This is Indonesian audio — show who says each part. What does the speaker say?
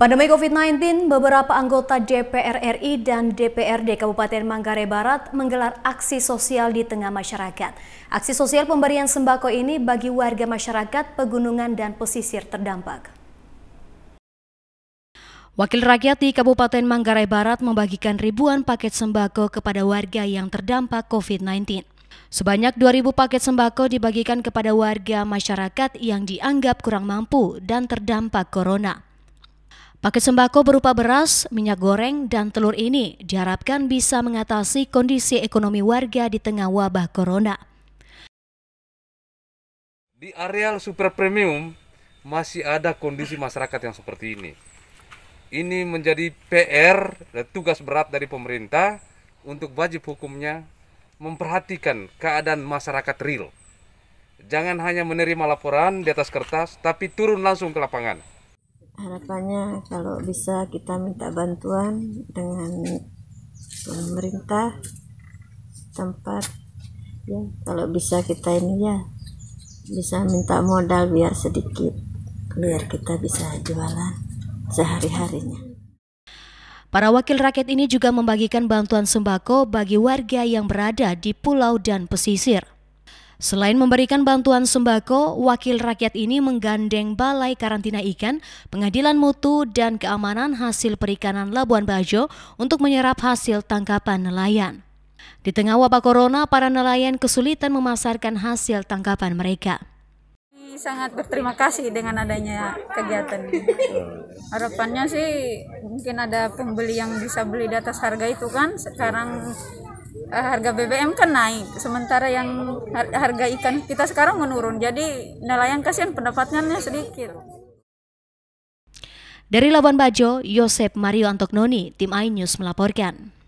Speaker 1: Pandemi COVID-19, beberapa anggota DPR RI dan DPRD Kabupaten Manggarai Barat menggelar aksi sosial di tengah masyarakat. Aksi sosial pemberian sembako ini bagi warga masyarakat pegunungan dan pesisir terdampak. Wakil rakyat di Kabupaten Manggarai Barat membagikan ribuan paket sembako kepada warga yang terdampak COVID-19. Sebanyak 2.000 paket sembako dibagikan kepada warga masyarakat yang dianggap kurang mampu dan terdampak corona. Paket sembako berupa beras, minyak goreng, dan telur ini diharapkan bisa mengatasi kondisi ekonomi warga di tengah wabah corona.
Speaker 2: Di areal super premium masih ada kondisi masyarakat yang seperti ini. Ini menjadi PR dan tugas berat dari pemerintah untuk wajib hukumnya memperhatikan keadaan masyarakat real. Jangan hanya menerima laporan di atas kertas, tapi turun langsung ke lapangan
Speaker 3: harapannya kalau bisa kita minta bantuan dengan pemerintah tempat ya kalau bisa kita ini ya bisa minta modal biar sedikit biar kita bisa jualan sehari-harinya
Speaker 1: Para wakil rakyat ini juga membagikan bantuan sembako bagi warga yang berada di pulau dan pesisir. Selain memberikan bantuan sembako, wakil rakyat ini menggandeng Balai Karantina Ikan, Pengadilan Mutu, dan Keamanan Hasil Perikanan Labuan Bajo untuk menyerap hasil tangkapan nelayan. Di tengah wabah corona, para nelayan kesulitan memasarkan hasil tangkapan mereka.
Speaker 4: Sangat berterima kasih dengan adanya kegiatan ini. Harapannya sih mungkin ada pembeli yang bisa beli di atas harga itu kan. Sekarang Eh, harga BBM kan naik sementara yang harga ikan kita sekarang menurun jadi nelayan kasihan pendapatannya sedikit
Speaker 1: dari Labuan Bajo, Yosep Mario Antoknoni tim iNews melaporkan.